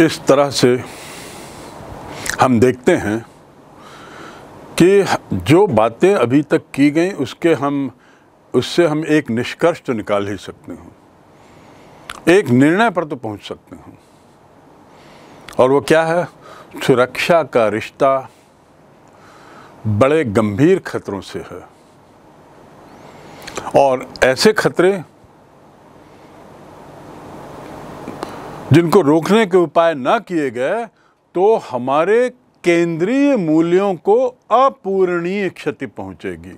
इस तरह से हम देखते हैं कि जो बातें अभी तक की गई उसके हम उससे हम एक निष्कर्ष तो निकाल ही सकते हैं एक निर्णय पर तो पहुंच सकते हैं और वो क्या है सुरक्षा का रिश्ता बड़े गंभीर खतरों से है और ऐसे खतरे जिनको रोकने के उपाय न किए गए तो हमारे केंद्रीय मूल्यों को अपूरणीय क्षति पहुंचेगी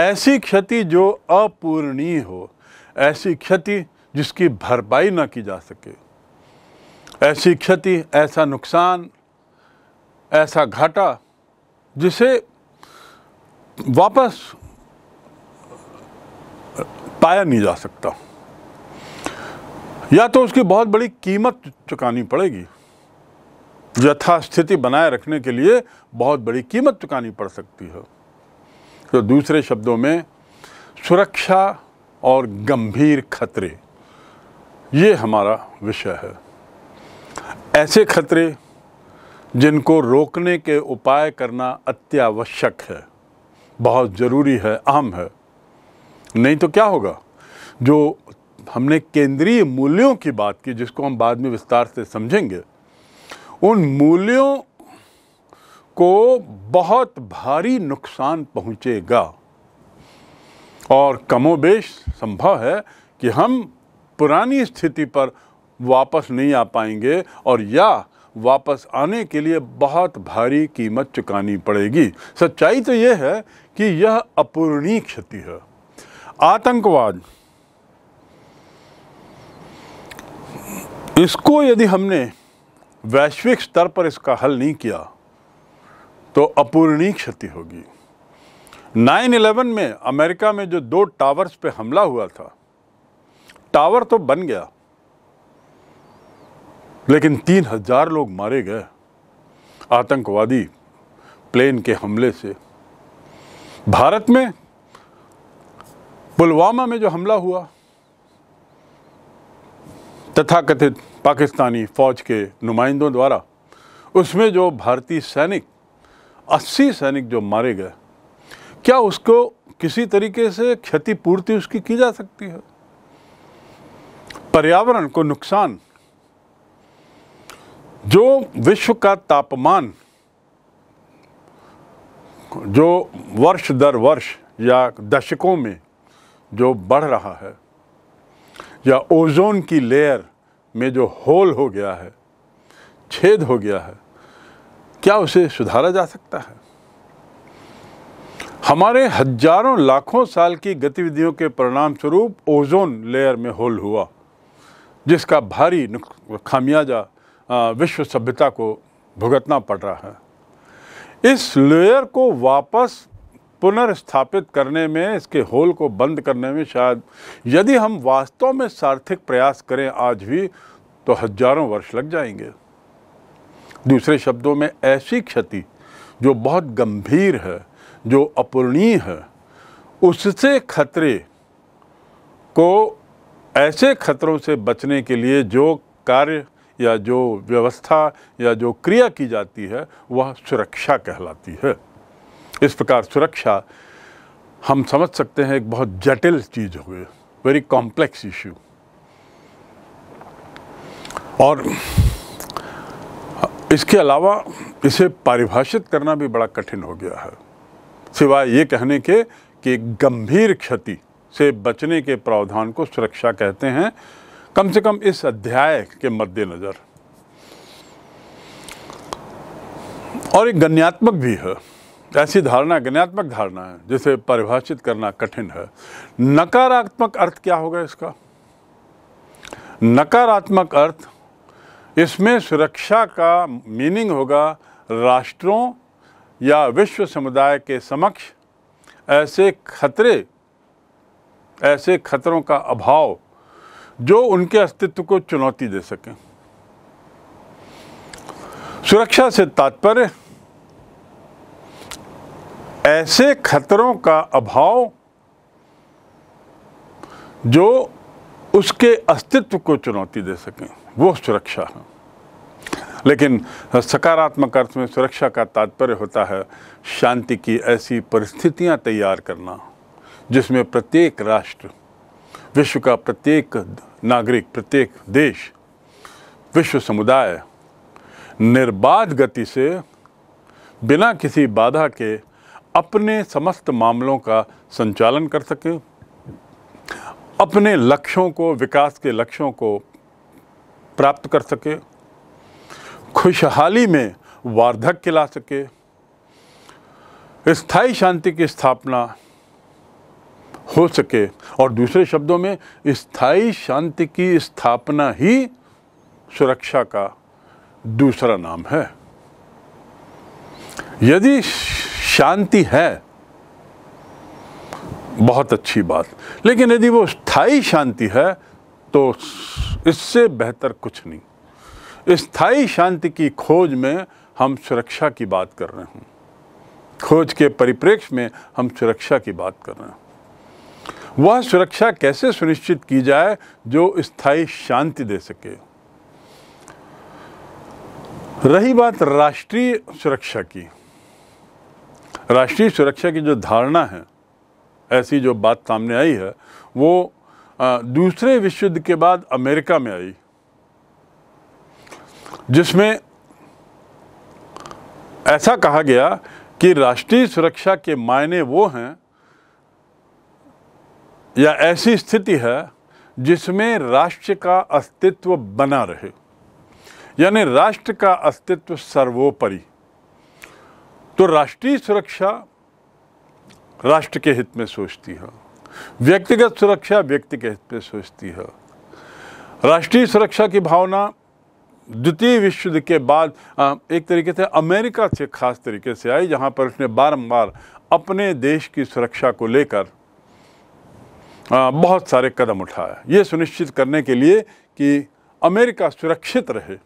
ऐसी क्षति जो अपूर्णीय हो ऐसी क्षति जिसकी भरपाई ना की जा सके ऐसी क्षति ऐसा नुकसान ऐसा घाटा जिसे वापस पाया नहीं जा सकता या तो उसकी बहुत बड़ी कीमत चुकानी पड़ेगी यथास्थिति बनाए रखने के लिए बहुत बड़ी कीमत चुकानी पड़ सकती है तो दूसरे शब्दों में सुरक्षा और गंभीर खतरे ये हमारा विषय है ऐसे खतरे जिनको रोकने के उपाय करना अत्यावश्यक है बहुत ज़रूरी है अहम है नहीं तो क्या होगा जो हमने केंद्रीय मूल्यों की बात की जिसको हम बाद में विस्तार से समझेंगे उन मूल्यों को बहुत भारी नुकसान पहुंचेगा और कमोबेश संभव है कि हम पुरानी स्थिति पर वापस नहीं आ पाएंगे और या वापस आने के लिए बहुत भारी कीमत चुकानी पड़ेगी सच्चाई तो यह है कि यह अपूर्णीय क्षति है आतंकवाद इसको यदि हमने वैश्विक स्तर पर इसका हल नहीं किया तो अपूर्णीय क्षति होगी 9/11 में अमेरिका में जो दो टावर्स पे हमला हुआ था टावर तो बन गया लेकिन तीन हजार लोग मारे गए आतंकवादी प्लेन के हमले से भारत में पुलवामा में जो हमला हुआ तथाकथित पाकिस्तानी फ़ौज के नुमाइंदों द्वारा उसमें जो भारतीय सैनिक अस्सी सैनिक जो मारे गए क्या उसको किसी तरीके से क्षतिपूर्ति उसकी की जा सकती है पर्यावरण को नुकसान जो विश्व का तापमान जो वर्ष दर वर्ष या दशकों में जो बढ़ रहा है या ओजोन की लेयर में जो होल हो गया है छेद हो गया है क्या उसे सुधारा जा सकता है हमारे हजारों लाखों साल की गतिविधियों के परिणाम स्वरूप ओजोन लेयर में होल हुआ जिसका भारी खामियाजा विश्व सभ्यता को भुगतना पड़ रहा है इस लेयर को वापस पुनर्स्थापित करने में इसके होल को बंद करने में शायद यदि हम वास्तव में सार्थक प्रयास करें आज भी तो हजारों वर्ष लग जाएंगे दूसरे शब्दों में ऐसी क्षति जो बहुत गंभीर है जो अपूर्णीय है उससे खतरे को ऐसे खतरों से बचने के लिए जो कार्य या जो व्यवस्था या जो क्रिया की जाती है वह सुरक्षा कहलाती है इस प्रकार सुरक्षा हम समझ सकते हैं एक बहुत जटिल चीज़ हो गई वेरी कॉम्प्लेक्स इश्यू और इसके अलावा इसे परिभाषित करना भी बड़ा कठिन हो गया है सिवाय ये कहने के कि गंभीर क्षति से बचने के प्रावधान को सुरक्षा कहते हैं कम से कम इस अध्याय के मद्देनज़र और एक गण्यात्मक भी है ऐसी धारणा ज्ञानात्मक धारणा है जिसे परिभाषित करना कठिन है नकारात्मक अर्थ क्या होगा इसका नकारात्मक अर्थ इसमें सुरक्षा का मीनिंग होगा राष्ट्रों या विश्व समुदाय के समक्ष ऐसे खतरे ऐसे खतरों का अभाव जो उनके अस्तित्व को चुनौती दे सकें सुरक्षा से तात्पर्य ऐसे खतरों का अभाव जो उसके अस्तित्व को चुनौती दे सकें वो सुरक्षा है लेकिन सकारात्मक अर्थ में सुरक्षा का तात्पर्य होता है शांति की ऐसी परिस्थितियां तैयार करना जिसमें प्रत्येक राष्ट्र विश्व का प्रत्येक नागरिक प्रत्येक देश विश्व समुदाय निर्बाध गति से बिना किसी बाधा के अपने समस्त मामलों का संचालन कर सकें अपने लक्ष्यों को विकास के लक्ष्यों को प्राप्त कर सके खुशहाली में वार्धक खिला सके स्थायी शांति की स्थापना हो सके और दूसरे शब्दों में स्थायी शांति की स्थापना ही सुरक्षा का दूसरा नाम है यदि शांति है बहुत अच्छी बात लेकिन यदि वो स्थायी शांति है तो इससे बेहतर कुछ नहीं स्थाई शांति की खोज में हम सुरक्षा की बात कर रहे हैं खोज के परिप्रेक्ष्य में हम सुरक्षा की बात कर रहे हैं वह सुरक्षा कैसे सुनिश्चित की जाए जो स्थायी शांति दे सके रही बात राष्ट्रीय सुरक्षा की राष्ट्रीय सुरक्षा की जो धारणा है ऐसी जो बात सामने आई है वो दूसरे विश्व युद्ध के बाद अमेरिका में आई जिसमें ऐसा कहा गया कि राष्ट्रीय सुरक्षा के मायने वो हैं या ऐसी स्थिति है जिसमें राष्ट्र का अस्तित्व बना रहे यानी राष्ट्र का अस्तित्व सर्वोपरि तो राष्ट्रीय सुरक्षा राष्ट्र के हित में सोचती है व्यक्तिगत सुरक्षा व्यक्ति के हित में सोचती है राष्ट्रीय सुरक्षा की भावना द्वितीय विश्व युद्ध के बाद एक तरीके से अमेरिका से खास तरीके से आई जहाँ पर उसने बारंबार अपने देश की सुरक्षा को लेकर बहुत सारे कदम उठाए ये सुनिश्चित करने के लिए कि अमेरिका सुरक्षित रहे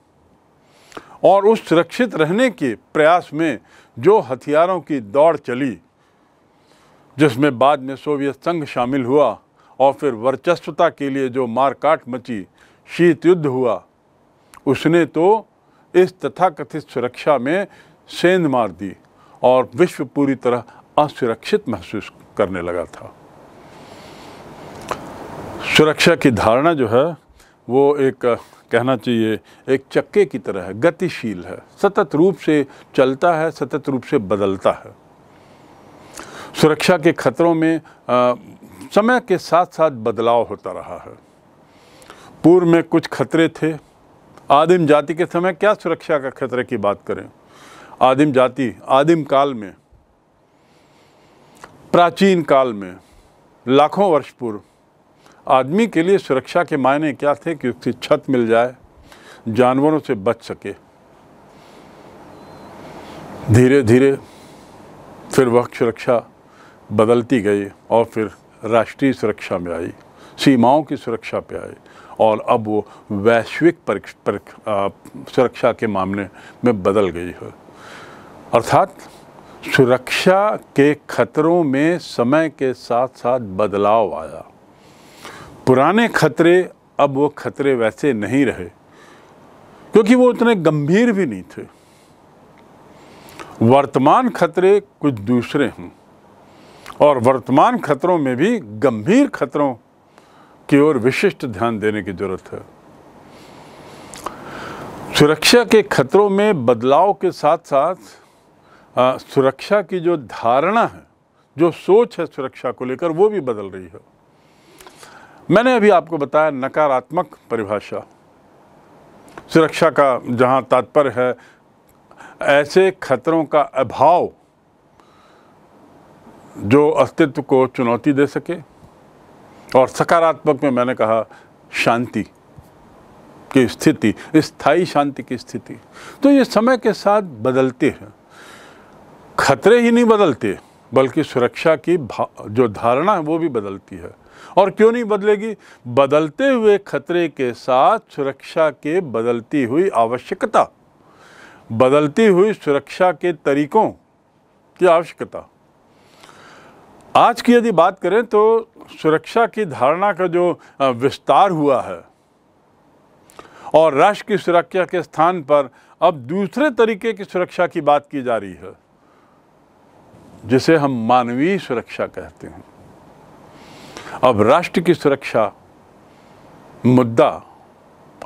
और उस सुरक्षित रहने के प्रयास में जो हथियारों की दौड़ चली जिसमें बाद में सोवियत संघ शामिल हुआ और फिर वर्चस्वता के लिए जो मारकाट मची शीत युद्ध हुआ उसने तो इस तथाकथित सुरक्षा में सेंध मार दी और विश्व पूरी तरह असुरक्षित महसूस करने लगा था सुरक्षा की धारणा जो है वो एक कहना चाहिए एक चक्के की तरह है गतिशील है सतत रूप से चलता है सतत रूप से बदलता है सुरक्षा के खतरों में आ, समय के साथ साथ बदलाव होता रहा है पूर्व में कुछ खतरे थे आदिम जाति के समय क्या सुरक्षा का खतरे की बात करें आदिम जाति आदिम काल में प्राचीन काल में लाखों वर्ष पूर्व आदमी के लिए सुरक्षा के मायने क्या थे कि उसकी छत मिल जाए जानवरों से बच सके धीरे धीरे फिर वह सुरक्षा बदलती गई और फिर राष्ट्रीय सुरक्षा में आई सीमाओं की सुरक्षा पे आई और अब वो वैश्विक सुरक्षा के मामले में बदल गई है अर्थात सुरक्षा के खतरों में समय के साथ साथ बदलाव आया पुराने खतरे अब वो खतरे वैसे नहीं रहे क्योंकि वो उतने गंभीर भी नहीं थे वर्तमान खतरे कुछ दूसरे हैं और वर्तमान खतरों में भी गंभीर खतरों की ओर विशिष्ट ध्यान देने की जरूरत है सुरक्षा के खतरों में बदलाव के साथ साथ आ, सुरक्षा की जो धारणा है जो सोच है सुरक्षा को लेकर वो भी बदल रही है मैंने अभी आपको बताया नकारात्मक परिभाषा सुरक्षा का जहां तात्पर्य है ऐसे खतरों का अभाव जो अस्तित्व को चुनौती दे सके और सकारात्मक में मैंने कहा शांति की स्थिति स्थायी शांति की स्थिति तो ये समय के साथ बदलते हैं खतरे ही नहीं बदलते बल्कि सुरक्षा की जो धारणा है वो भी बदलती है और क्यों नहीं बदलेगी बदलते हुए खतरे के साथ सुरक्षा के बदलती हुई आवश्यकता बदलती हुई सुरक्षा के तरीकों की आवश्यकता आज की यदि बात करें तो सुरक्षा की धारणा का जो विस्तार हुआ है और राष्ट्र की सुरक्षा के स्थान पर अब दूसरे तरीके की सुरक्षा की बात की जा रही है जिसे हम मानवीय सुरक्षा कहते हैं अब राष्ट्र की सुरक्षा मुद्दा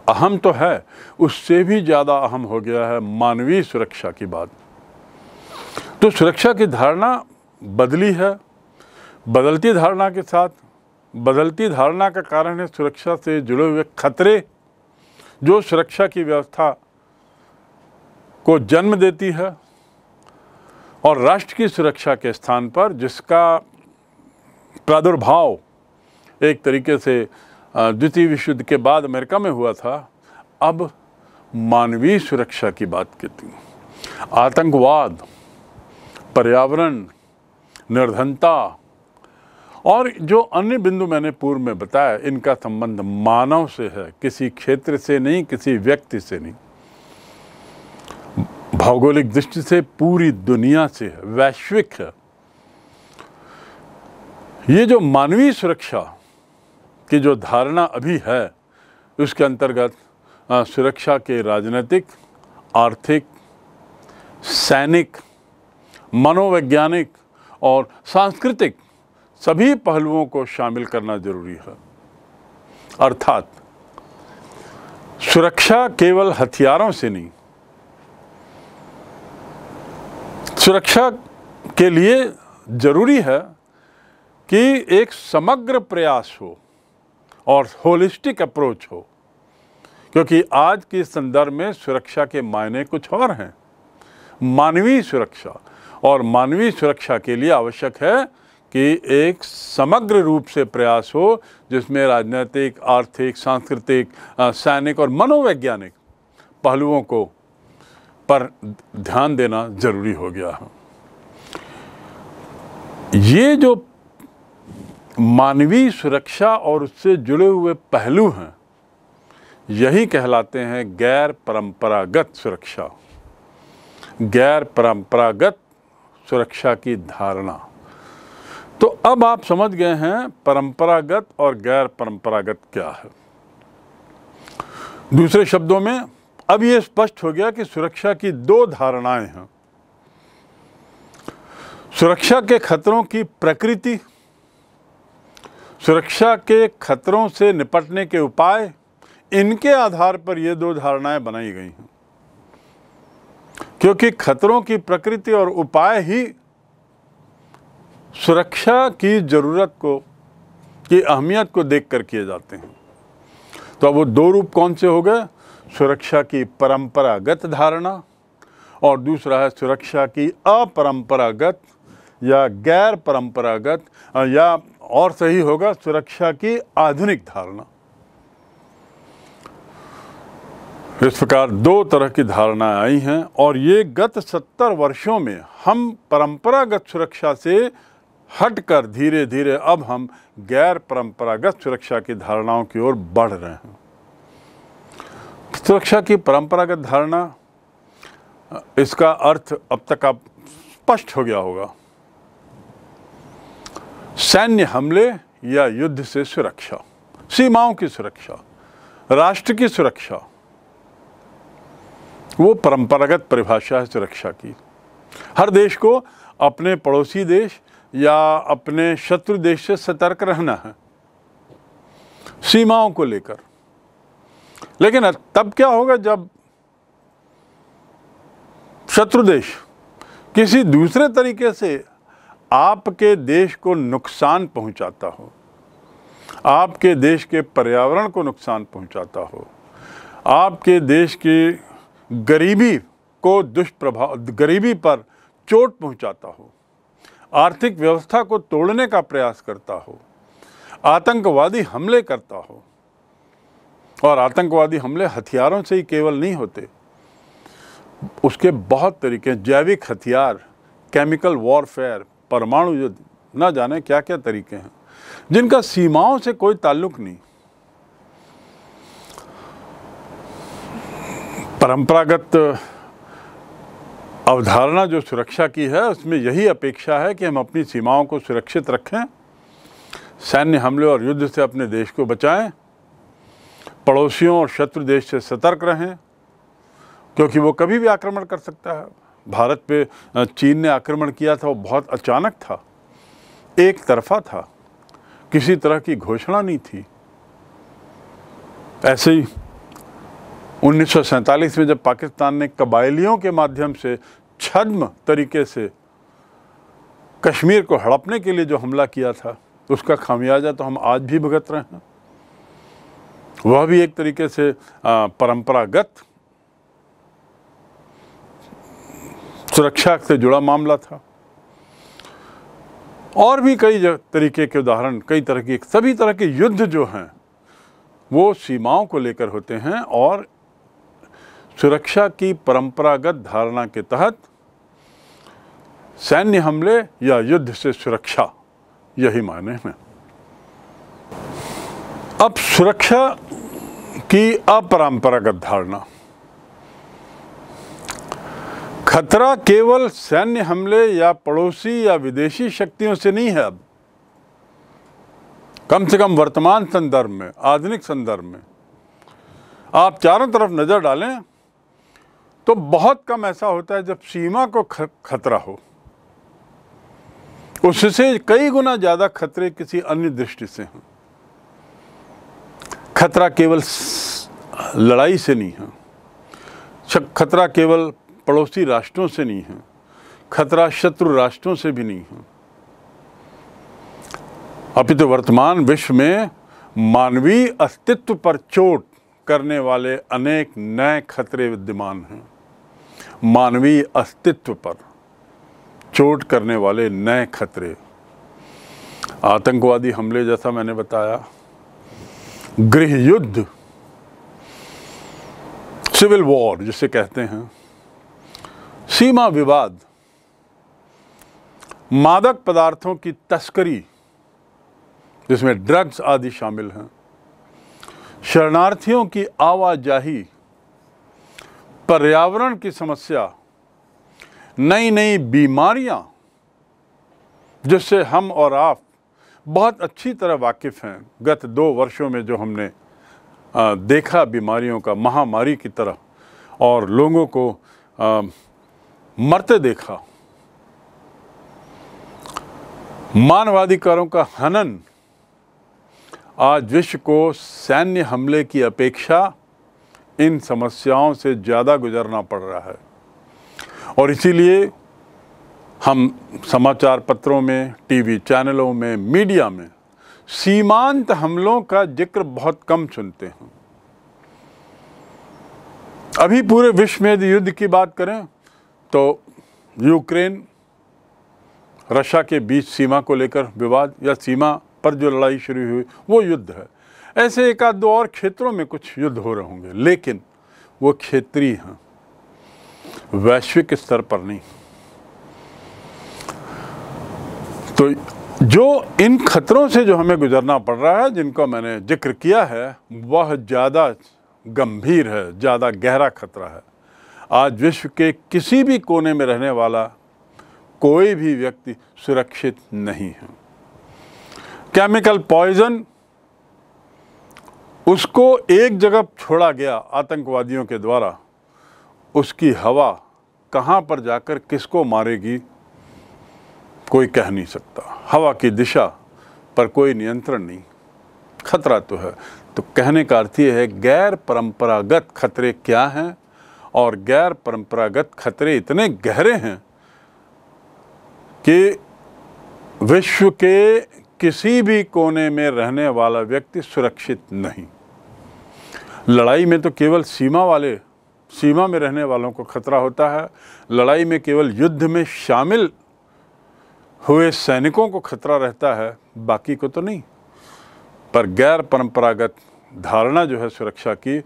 अहम तो है उससे भी ज़्यादा अहम हो गया है मानवीय सुरक्षा की बात तो सुरक्षा की धारणा बदली है बदलती धारणा के साथ बदलती धारणा का कारण है सुरक्षा से जुड़े हुए खतरे जो सुरक्षा की व्यवस्था को जन्म देती है और राष्ट्र की सुरक्षा के स्थान पर जिसका प्रादुर्भाव एक तरीके से द्वितीय विश्व युद्ध के बाद अमेरिका में हुआ था अब मानवीय सुरक्षा की बात करती आतंकवाद पर्यावरण निर्धनता और जो अन्य बिंदु मैंने पूर्व में बताया इनका संबंध मानव से है किसी क्षेत्र से नहीं किसी व्यक्ति से नहीं भौगोलिक दृष्टि से पूरी दुनिया से है वैश्विक है ये जो मानवीय सुरक्षा की जो धारणा अभी है उसके अंतर्गत सुरक्षा के राजनीतिक आर्थिक सैनिक मनोवैज्ञानिक और सांस्कृतिक सभी पहलुओं को शामिल करना जरूरी है अर्थात सुरक्षा केवल हथियारों से नहीं सुरक्षा के लिए जरूरी है कि एक समग्र प्रयास हो और होलिस्टिक अप्रोच हो क्योंकि आज के संदर्भ में सुरक्षा के मायने कुछ और हैं मानवीय सुरक्षा और मानवीय सुरक्षा के लिए आवश्यक है कि एक समग्र रूप से प्रयास हो जिसमें राजनीतिक आर्थिक सांस्कृतिक सैनिक और मनोवैज्ञानिक पहलुओं को पर ध्यान देना जरूरी हो गया है ये जो मानवीय सुरक्षा और उससे जुड़े हुए पहलू हैं यही कहलाते हैं गैर परंपरागत सुरक्षा गैर परंपरागत सुरक्षा की धारणा तो अब आप समझ गए हैं परंपरागत और गैर परंपरागत क्या है दूसरे शब्दों में अब यह स्पष्ट हो गया कि सुरक्षा की दो धारणाएं हैं सुरक्षा के खतरों की प्रकृति सुरक्षा के खतरों से निपटने के उपाय इनके आधार पर ये दो धारणाएं बनाई गई हैं क्योंकि खतरों की प्रकृति और उपाय ही सुरक्षा की ज़रूरत को की अहमियत को देख कर किए जाते हैं तो अब वो दो रूप कौन से हो गए सुरक्षा की परंपरागत धारणा और दूसरा है सुरक्षा की अपरंपरागत या गैर परंपरागत या और सही होगा सुरक्षा की आधुनिक धारणा इस प्रकार दो तरह की धारणाएं आई हैं और ये गत सत्तर वर्षों में हम परंपरागत सुरक्षा से हटकर धीरे धीरे अब हम गैर परंपरागत सुरक्षा की धारणाओं की ओर बढ़ रहे हैं सुरक्षा की परंपरागत धारणा इसका अर्थ अब तक आप स्पष्ट हो गया होगा सैन्य हमले या युद्ध से सुरक्षा सीमाओं की सुरक्षा राष्ट्र की सुरक्षा वो परंपरागत परिभाषा है सुरक्षा की हर देश को अपने पड़ोसी देश या अपने शत्रु देश से सतर्क रहना है सीमाओं को लेकर लेकिन तब क्या होगा जब शत्रु देश किसी दूसरे तरीके से आपके देश को नुकसान पहुंचाता हो आपके देश के पर्यावरण को नुकसान पहुंचाता हो आपके देश की गरीबी को दुष्प्रभाव गरीबी पर चोट पहुंचाता हो आर्थिक व्यवस्था को तोड़ने का प्रयास करता हो आतंकवादी हमले करता हो और आतंकवादी हमले हथियारों से ही केवल नहीं होते उसके बहुत तरीके जैविक हथियार केमिकल वॉरफेयर परमाणु युद्ध न जाने क्या क्या तरीके हैं जिनका सीमाओं से कोई ताल्लुक नहीं परंपरागत अवधारणा जो सुरक्षा की है उसमें यही अपेक्षा है कि हम अपनी सीमाओं को सुरक्षित रखें सैन्य हमले और युद्ध से अपने देश को बचाएं पड़ोसियों और शत्रु देश से सतर्क रहें क्योंकि वो कभी भी आक्रमण कर सकता है भारत पे चीन ने आक्रमण किया था वो बहुत अचानक था एक तरफा था किसी तरह की घोषणा नहीं थी ऐसे ही उन्नीस में जब पाकिस्तान ने कबायलियों के माध्यम से छद्म तरीके से कश्मीर को हड़पने के लिए जो हमला किया था उसका खामियाजा तो हम आज भी भुगत रहे हैं वह भी एक तरीके से परंपरागत सुरक्षा से जुड़ा मामला था और भी कई तरीके के उदाहरण कई तरह के सभी तरह के युद्ध जो हैं वो सीमाओं को लेकर होते हैं और सुरक्षा की परंपरागत धारणा के तहत सैन्य हमले या युद्ध से सुरक्षा यही माने हैं अब सुरक्षा की अपरंपरागत धारणा खतरा केवल सैन्य हमले या पड़ोसी या विदेशी शक्तियों से नहीं है अब कम से कम वर्तमान संदर्भ में आधुनिक संदर्भ में आप चारों तरफ नज़र डालें तो बहुत कम ऐसा होता है जब सीमा को खतरा हो उससे कई गुना ज़्यादा खतरे किसी अन्य दृष्टि से हैं खतरा केवल लड़ाई से नहीं है खतरा केवल पड़ोसी राष्ट्रों से नहीं है खतरा शत्रु राष्ट्रों से भी नहीं है अभी तो वर्तमान विश्व में मानवीय अस्तित्व पर चोट करने वाले अनेक नए खतरे विद्यमान हैं मानवीय अस्तित्व पर चोट करने वाले नए खतरे आतंकवादी हमले जैसा मैंने बताया गृह युद्ध सिविल वॉर जिसे कहते हैं सीमा विवाद मादक पदार्थों की तस्करी जिसमें ड्रग्स आदि शामिल हैं शरणार्थियों की आवाजाही पर्यावरण की समस्या नई नई बीमारियां जिससे हम और आप बहुत अच्छी तरह वाकिफ़ हैं गत दो वर्षों में जो हमने देखा बीमारियों का महामारी की तरह और लोगों को मरते देखा मानवाधिकारों का हनन आज विश्व को सैन्य हमले की अपेक्षा इन समस्याओं से ज़्यादा गुजरना पड़ रहा है और इसीलिए हम समाचार पत्रों में टीवी चैनलों में मीडिया में सीमांत हमलों का जिक्र बहुत कम सुनते हैं अभी पूरे विश्व में यदि युद्ध की बात करें तो यूक्रेन रशिया के बीच सीमा को लेकर विवाद या सीमा पर जो लड़ाई शुरू हुई वो युद्ध है ऐसे एक आध दो और क्षेत्रों में कुछ युद्ध हो रहे होंगे लेकिन वो क्षेत्रीय हैं वैश्विक स्तर पर नहीं तो जो इन खतरों से जो हमें गुजरना पड़ रहा है जिनका मैंने जिक्र किया है वह ज़्यादा गंभीर है ज़्यादा गहरा खतरा है आज विश्व के किसी भी कोने में रहने वाला कोई भी व्यक्ति सुरक्षित नहीं है केमिकल पॉइजन उसको एक जगह छोड़ा गया आतंकवादियों के द्वारा उसकी हवा कहाँ पर जाकर किसको मारेगी कोई कह नहीं सकता हवा की दिशा पर कोई नियंत्रण नहीं खतरा तो है तो कहने का अर्थ यह है गैर परंपरागत खतरे क्या हैं और गैर परंपरागत खतरे इतने गहरे हैं कि विश्व के किसी भी कोने में रहने वाला व्यक्ति सुरक्षित नहीं लड़ाई में तो केवल सीमा वाले सीमा में रहने वालों को खतरा होता है लड़ाई में केवल युद्ध में शामिल हुए सैनिकों को खतरा रहता है बाकी को तो नहीं पर गैर परंपरागत धारणा जो है सुरक्षा की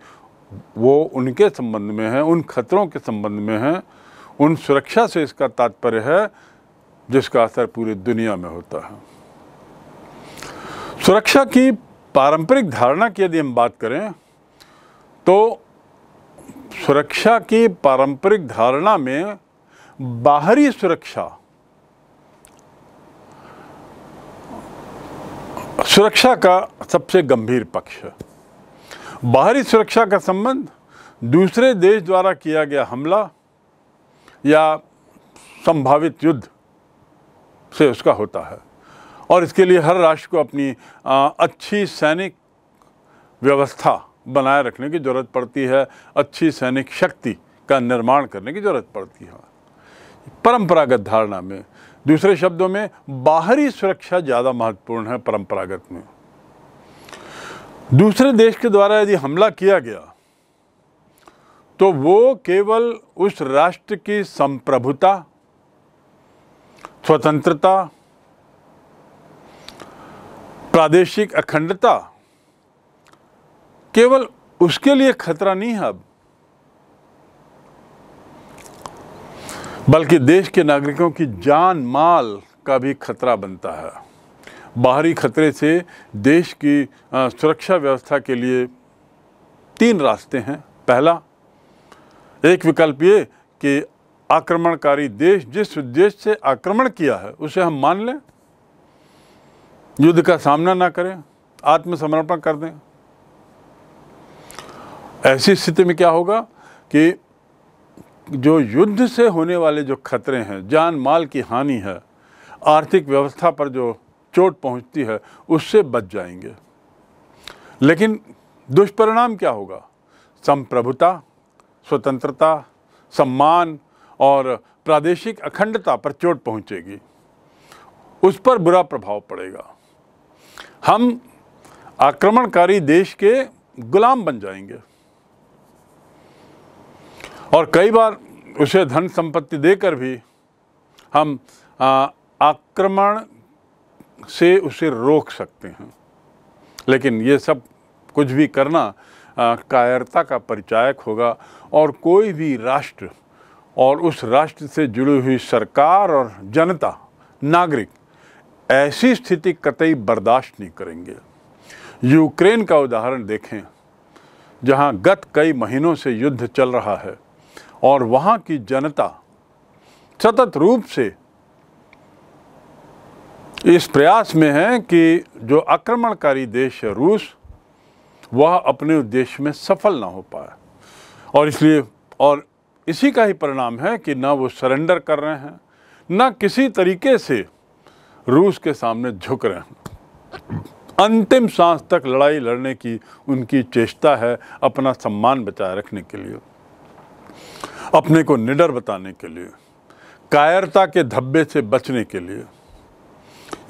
वो उनके संबंध में है उन खतरों के संबंध में है उन सुरक्षा से इसका तात्पर्य है जिसका असर पूरी दुनिया में होता है सुरक्षा की पारंपरिक धारणा की यदि हम बात करें तो सुरक्षा की पारंपरिक धारणा में बाहरी सुरक्षा सुरक्षा का सबसे गंभीर पक्ष है बाहरी सुरक्षा का संबंध दूसरे देश द्वारा किया गया हमला या संभावित युद्ध से उसका होता है और इसके लिए हर राष्ट्र को अपनी अच्छी सैनिक व्यवस्था बनाए रखने की ज़रूरत पड़ती है अच्छी सैनिक शक्ति का निर्माण करने की ज़रूरत पड़ती है परंपरागत धारणा में दूसरे शब्दों में बाहरी सुरक्षा ज़्यादा महत्वपूर्ण है परंपरागत में दूसरे देश के द्वारा यदि हमला किया गया तो वो केवल उस राष्ट्र की संप्रभुता स्वतंत्रता प्रादेशिक अखंडता केवल उसके लिए खतरा नहीं है अब बल्कि देश के नागरिकों की जान माल का भी खतरा बनता है बाहरी खतरे से देश की सुरक्षा व्यवस्था के लिए तीन रास्ते हैं पहला एक विकल्प ये कि आक्रमणकारी देश जिस उद्देश्य से आक्रमण किया है उसे हम मान लें युद्ध का सामना ना करें आत्मसमर्पण कर दें ऐसी स्थिति में क्या होगा कि जो युद्ध से होने वाले जो खतरे हैं जान माल की हानि है आर्थिक व्यवस्था पर जो चोट पहुंचती है उससे बच जाएंगे लेकिन दुष्परिणाम क्या होगा संप्रभुता स्वतंत्रता सम्मान और प्रादेशिक अखंडता पर चोट पहुंचेगी उस पर बुरा प्रभाव पड़ेगा हम आक्रमणकारी देश के गुलाम बन जाएंगे और कई बार उसे धन संपत्ति देकर भी हम आक्रमण से उसे रोक सकते हैं लेकिन ये सब कुछ भी करना कायरता का परिचायक होगा और कोई भी राष्ट्र और उस राष्ट्र से जुड़ी हुई सरकार और जनता नागरिक ऐसी स्थिति कतई बर्दाश्त नहीं करेंगे यूक्रेन का उदाहरण देखें जहां गत कई महीनों से युद्ध चल रहा है और वहां की जनता सतत रूप से इस प्रयास में है कि जो आक्रमणकारी देश है रूस वह अपने उद्देश्य में सफल ना हो पाए और इसलिए और इसी का ही परिणाम है कि ना वो सरेंडर कर रहे हैं ना किसी तरीके से रूस के सामने झुक रहे हैं अंतिम सांस तक लड़ाई लड़ने की उनकी चेष्टा है अपना सम्मान बचाए रखने के लिए अपने को निडर बताने के लिए कायरता के धब्बे से बचने के लिए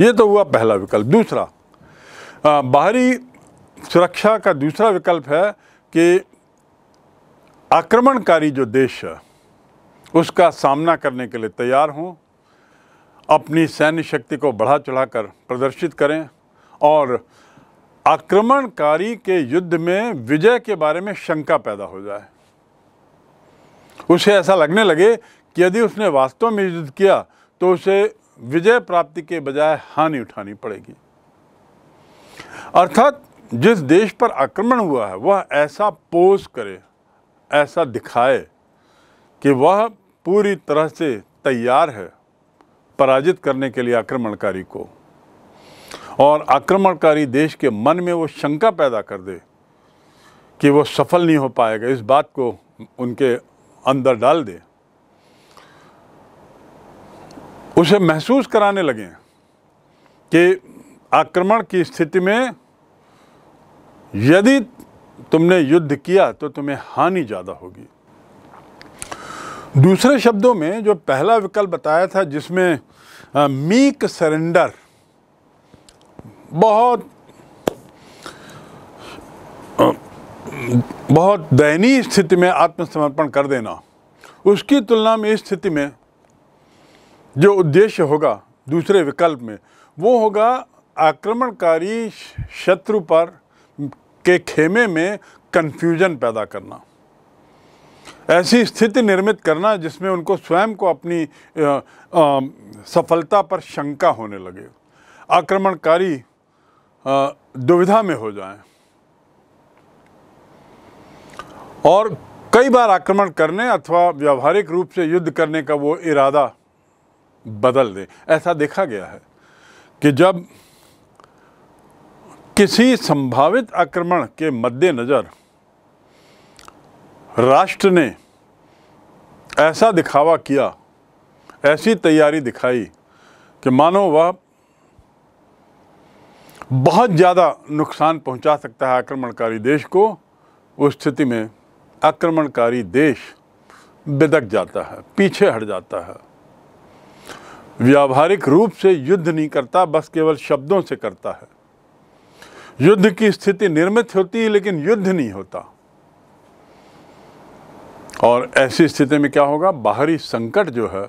ये तो हुआ पहला विकल्प दूसरा आ, बाहरी सुरक्षा का दूसरा विकल्प है कि आक्रमणकारी जो देश है उसका सामना करने के लिए तैयार हों अपनी सैन्य शक्ति को बढ़ा चढ़ाकर प्रदर्शित करें और आक्रमणकारी के युद्ध में विजय के बारे में शंका पैदा हो जाए उसे ऐसा लगने लगे कि यदि उसने वास्तव में युद्ध किया तो उसे विजय प्राप्ति के बजाय हानि उठानी पड़ेगी अर्थात जिस देश पर आक्रमण हुआ है वह ऐसा पोज करे ऐसा दिखाए कि वह पूरी तरह से तैयार है पराजित करने के लिए आक्रमणकारी को और आक्रमणकारी देश के मन में वो शंका पैदा कर दे कि वो सफल नहीं हो पाएगा इस बात को उनके अंदर डाल दे उसे महसूस कराने लगे कि आक्रमण की स्थिति में यदि तुमने युद्ध किया तो तुम्हें हानि ज़्यादा होगी दूसरे शब्दों में जो पहला विकल्प बताया था जिसमें मीक सरेंडर बहुत बहुत दयनीय स्थिति में आत्मसमर्पण कर देना उसकी तुलना में इस स्थिति में जो उद्देश्य होगा दूसरे विकल्प में वो होगा आक्रमणकारी शत्रु पर के खेमे में कन्फ्यूजन पैदा करना ऐसी स्थिति निर्मित करना जिसमें उनको स्वयं को अपनी आ, आ, सफलता पर शंका होने लगे आक्रमणकारी दुविधा में हो जाएं और कई बार आक्रमण करने अथवा व्यावहारिक रूप से युद्ध करने का वो इरादा बदल दें ऐसा देखा गया है कि जब किसी संभावित आक्रमण के मद्देनज़र राष्ट्र ने ऐसा दिखावा किया ऐसी तैयारी दिखाई कि मानो वह बहुत ज़्यादा नुकसान पहुंचा सकता है आक्रमणकारी देश को उस स्थिति में आक्रमणकारी देश बिदक जाता है पीछे हट जाता है व्यावहारिक रूप से युद्ध नहीं करता बस केवल शब्दों से करता है युद्ध की स्थिति निर्मित होती है लेकिन युद्ध नहीं होता और ऐसी स्थिति में क्या होगा बाहरी संकट जो है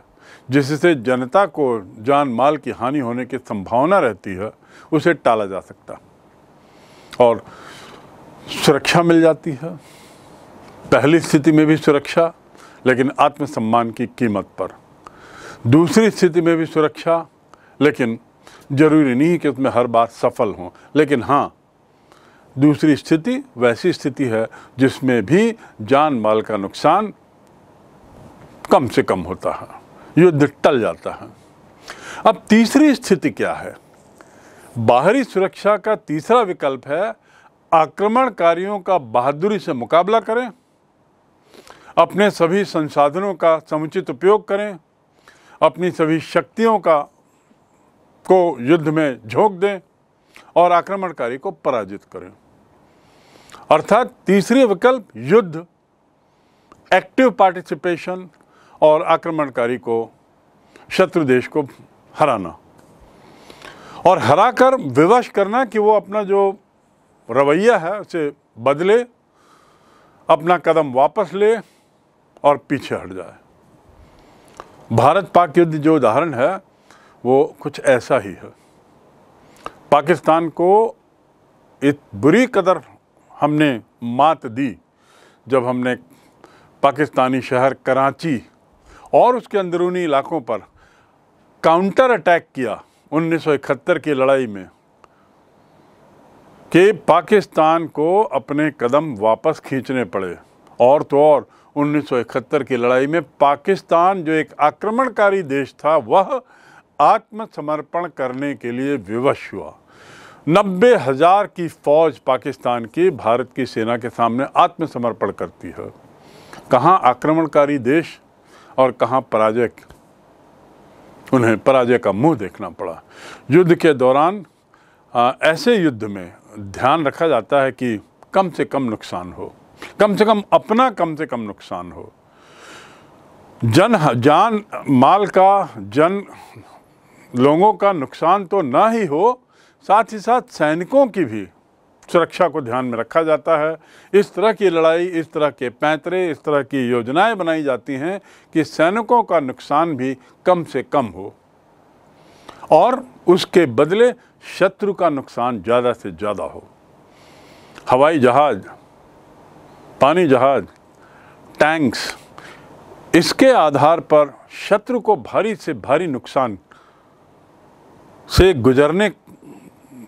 जिससे जनता को जान माल की हानि होने की संभावना रहती है उसे टाला जा सकता और सुरक्षा मिल जाती है पहली स्थिति में भी सुरक्षा लेकिन आत्मसम्मान की कीमत पर दूसरी स्थिति में भी सुरक्षा लेकिन ज़रूरी नहीं कि उसमें हर बार सफल हों लेकिन हाँ दूसरी स्थिति वैसी स्थिति है जिसमें भी जान माल का नुकसान कम से कम होता है युद्ध टल जाता है अब तीसरी स्थिति क्या है बाहरी सुरक्षा का तीसरा विकल्प है आक्रमणकारियों का बहादुरी से मुकाबला करें अपने सभी संसाधनों का समुचित उपयोग करें अपनी सभी शक्तियों का को युद्ध में झोंक दें और आक्रमणकारी को पराजित करें अर्थात तीसरी विकल्प युद्ध एक्टिव पार्टिसिपेशन और आक्रमणकारी को शत्रु देश को हराना और हराकर विवश करना कि वो अपना जो रवैया है उसे बदले अपना कदम वापस ले और पीछे हट जाए भारत पाक युद्ध जो उदाहरण है वो कुछ ऐसा ही है पाकिस्तान को इत बुरी कदर हमने मात दी जब हमने पाकिस्तानी शहर कराची और उसके अंदरूनी इलाकों पर काउंटर अटैक किया 1971 की लड़ाई में कि पाकिस्तान को अपने कदम वापस खींचने पड़े और तो और 1971 की लड़ाई में पाकिस्तान जो एक आक्रमणकारी देश था वह आत्मसमर्पण करने के लिए विवश हुआ नब्बे हज़ार की फौज पाकिस्तान की भारत की सेना के सामने आत्मसमर्पण करती है कहाँ आक्रमणकारी देश और कहाँ पराजय उन्हें पराजय का मुंह देखना पड़ा युद्ध के दौरान आ, ऐसे युद्ध में ध्यान रखा जाता है कि कम से कम नुकसान हो कम से कम अपना कम से कम नुकसान हो जन जान माल का जन लोगों का नुकसान तो ना ही हो साथ ही साथ सैनिकों की भी सुरक्षा को ध्यान में रखा जाता है इस तरह की लड़ाई इस तरह के पैंतरे इस तरह की योजनाएं बनाई जाती हैं कि सैनिकों का नुकसान भी कम से कम हो और उसके बदले शत्रु का नुकसान ज़्यादा से ज़्यादा हो हवाई जहाज़ पानी जहाज टैंक्स इसके आधार पर शत्रु को भारी से भारी नुकसान से गुजरने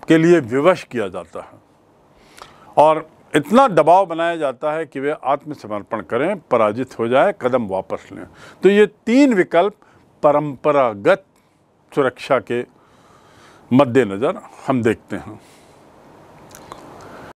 के लिए विवश किया जाता है और इतना दबाव बनाया जाता है कि वे आत्मसमर्पण करें पराजित हो जाए कदम वापस लें तो ये तीन विकल्प परंपरागत सुरक्षा के मद्देनज़र हम देखते हैं